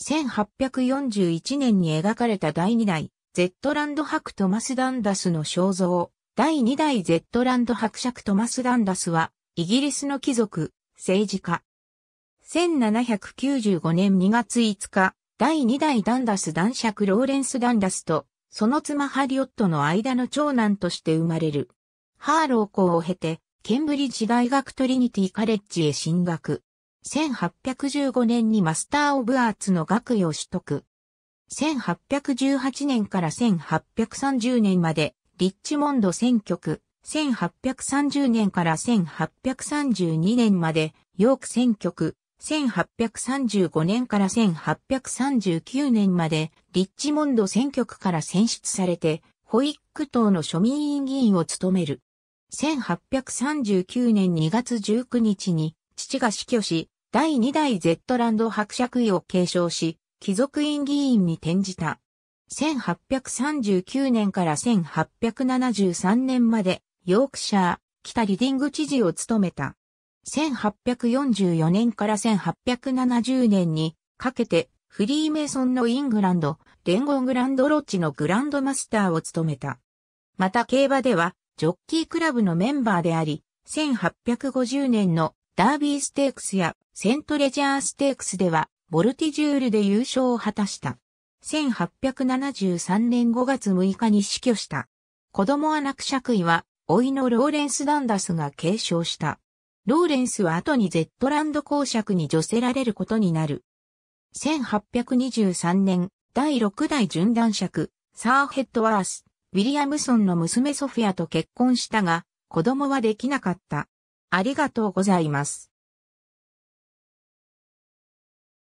1841年に描かれた第2代、ゼットランド伯トマス・ダンダスの肖像、第2代ゼットランド伯爵トマス・ダンダスは、イギリスの貴族、政治家。1795年2月5日、第2代ダンダス男爵ローレンス・ダンダスと、その妻ハリオットの間の長男として生まれる。ハーロー校を経て、ケンブリッジ大学トリニティカレッジへ進学。1815年にマスター・オブ・アーツの学位を取得。1818年から1830年まで、リッチモンド選挙区、1830年から1832年まで、ヨーク選挙区、1835年から1839年まで、リッチモンド選挙区から選出されて、ホイック党の庶民委議員を務める。1839年2月19日に、父が死去し、第2代ゼットランド伯爵位を継承し、貴族院議員に転じた。1839年から1873年まで、ヨークシャー、北リディング知事を務めた。1844年から1870年にかけて、フリーメイソンのイングランド、連合グランドロッジのグランドマスターを務めた。また競馬では、ジョッキークラブのメンバーであり、1850年のダービーステークスやセントレジャーステークスでは、ボルティジュールで優勝を果たした。1873年5月6日に死去した。子供は泣く爵位は、老いのローレンス・ダンダスが継承した。ローレンスは後にゼットランド公爵に除せられることになる。1823年、第6代準男爵、サー・ヘッドワース、ウィリアムソンの娘ソフィアと結婚したが、子供はできなかった。ありがとうございます。